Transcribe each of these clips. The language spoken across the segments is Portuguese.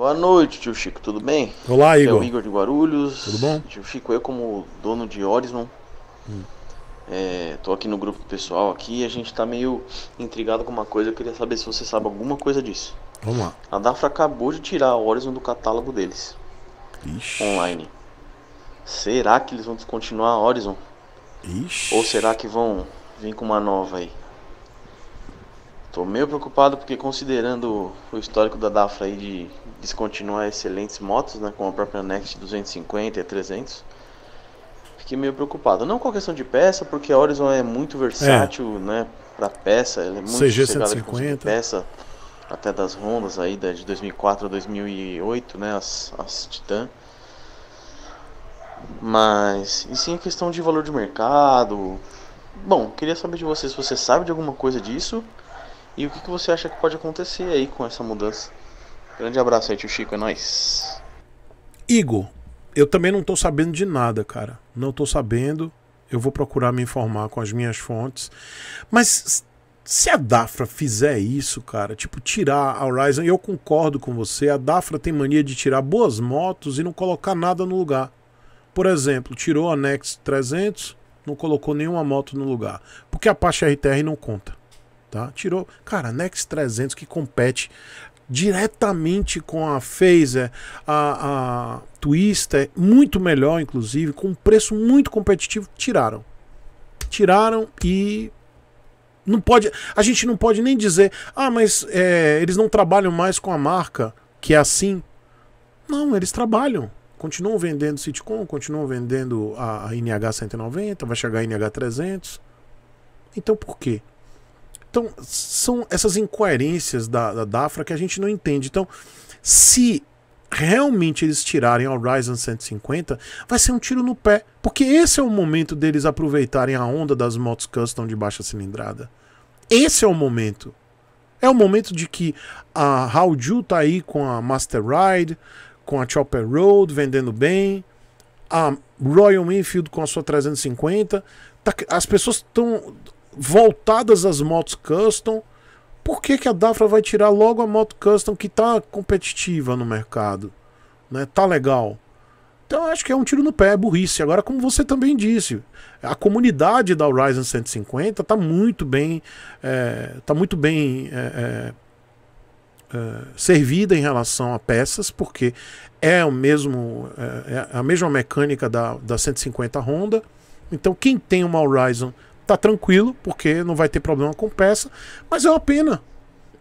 Boa noite, tio Chico, tudo bem? Olá, é Igor. Aqui o Igor de Guarulhos. Tudo bom? Tio Chico, eu como dono de Horizon, hum. É, tô aqui no grupo pessoal aqui e a gente tá meio intrigado com uma coisa. Eu queria saber se você sabe alguma coisa disso. Vamos lá. A Dafra acabou de tirar a Horizon do catálogo deles. Ixi. Online. Será que eles vão descontinuar a Horizon? Ixi. Ou será que vão vir com uma nova aí? Tô meio preocupado porque considerando o histórico da Dafra aí de descontinuar excelentes motos, né, como a própria Next 250 e 300, fiquei meio preocupado. Não com a questão de peça, porque a Horizon é muito versátil, é. né, para peça, ela é muito CG 150 peça, até das rondas aí da, de 2004 a 2008, né, as, as Titan. Mas e sim a questão de valor de mercado. Bom, queria saber de você se você sabe de alguma coisa disso e o que, que você acha que pode acontecer aí com essa mudança? Grande abraço aí, tio Chico, é nóis. Igor, eu também não tô sabendo de nada, cara. Não tô sabendo. Eu vou procurar me informar com as minhas fontes. Mas se a Dafra fizer isso, cara, tipo, tirar a Horizon, eu concordo com você. A Dafra tem mania de tirar boas motos e não colocar nada no lugar. Por exemplo, tirou a Nex 300, não colocou nenhuma moto no lugar. Porque a Apache RTR não conta. Tá? Tirou, cara, a Nex 300 que compete diretamente com a Phaser, a, a Twister, muito melhor, inclusive, com um preço muito competitivo, tiraram. Tiraram e. Não pode, a gente não pode nem dizer, ah, mas é, eles não trabalham mais com a marca, que é assim. Não, eles trabalham. Continuam vendendo Sitcom, continuam vendendo a, a NH 190, vai chegar a NH 300. Então por quê? Então, são essas incoerências da, da DAFRA que a gente não entende. Então, se realmente eles tirarem a Horizon 150, vai ser um tiro no pé. Porque esse é o momento deles aproveitarem a onda das motos custom de baixa cilindrada. Esse é o momento. É o momento de que a Haoju tá aí com a Master Ride, com a Chopper Road vendendo bem, a Royal Enfield com a sua 350. Tá, as pessoas estão voltadas às motos custom, por que, que a Dafra vai tirar logo a moto custom que está competitiva no mercado? Né? Tá legal. Então acho que é um tiro no pé, é burrice. Agora, como você também disse, a comunidade da Horizon 150 está muito bem, é, tá muito bem é, é, é, servida em relação a peças, porque é o mesmo, é, é a mesma mecânica da, da 150 Honda. Então quem tem uma Horizon tá tranquilo, porque não vai ter problema com peça, mas é uma pena,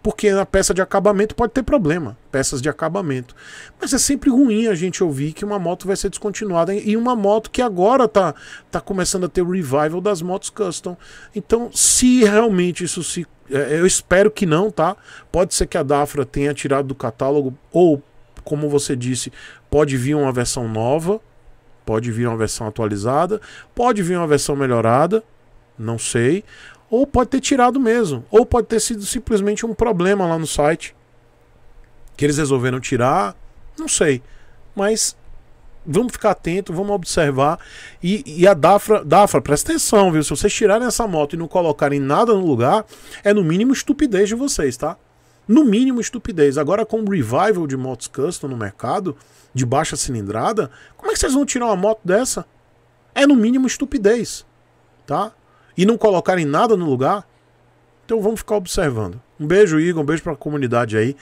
porque na peça de acabamento pode ter problema, peças de acabamento. Mas é sempre ruim a gente ouvir que uma moto vai ser descontinuada e uma moto que agora tá, tá começando a ter o revival das motos custom. Então, se realmente isso se. É, eu espero que não, tá? Pode ser que a Dafra tenha tirado do catálogo, ou, como você disse, pode vir uma versão nova, pode vir uma versão atualizada, pode vir uma versão melhorada, não sei. Ou pode ter tirado mesmo. Ou pode ter sido simplesmente um problema lá no site. Que eles resolveram tirar. Não sei. Mas vamos ficar atento, vamos observar. E, e, a Dafra, Dafra, presta atenção, viu? Se vocês tirarem essa moto e não colocarem nada no lugar, é no mínimo estupidez de vocês, tá? No mínimo estupidez. Agora, com o revival de motos custom no mercado, de baixa cilindrada, como é que vocês vão tirar uma moto dessa? É no mínimo estupidez, tá? e não colocarem nada no lugar, então vamos ficar observando. Um beijo, Igor, um beijo para a comunidade aí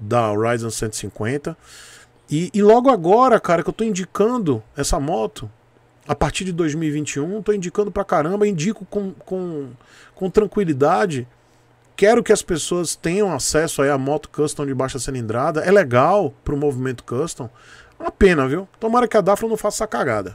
da Horizon 150. E, e, logo agora, cara, que eu tô indicando essa moto, a partir de 2021, tô indicando pra caramba, indico com, com, com tranquilidade. Quero que as pessoas tenham acesso aí à moto custom de baixa cilindrada. É legal pro movimento custom. É uma pena, viu? Tomara que a Dafra não faça essa cagada.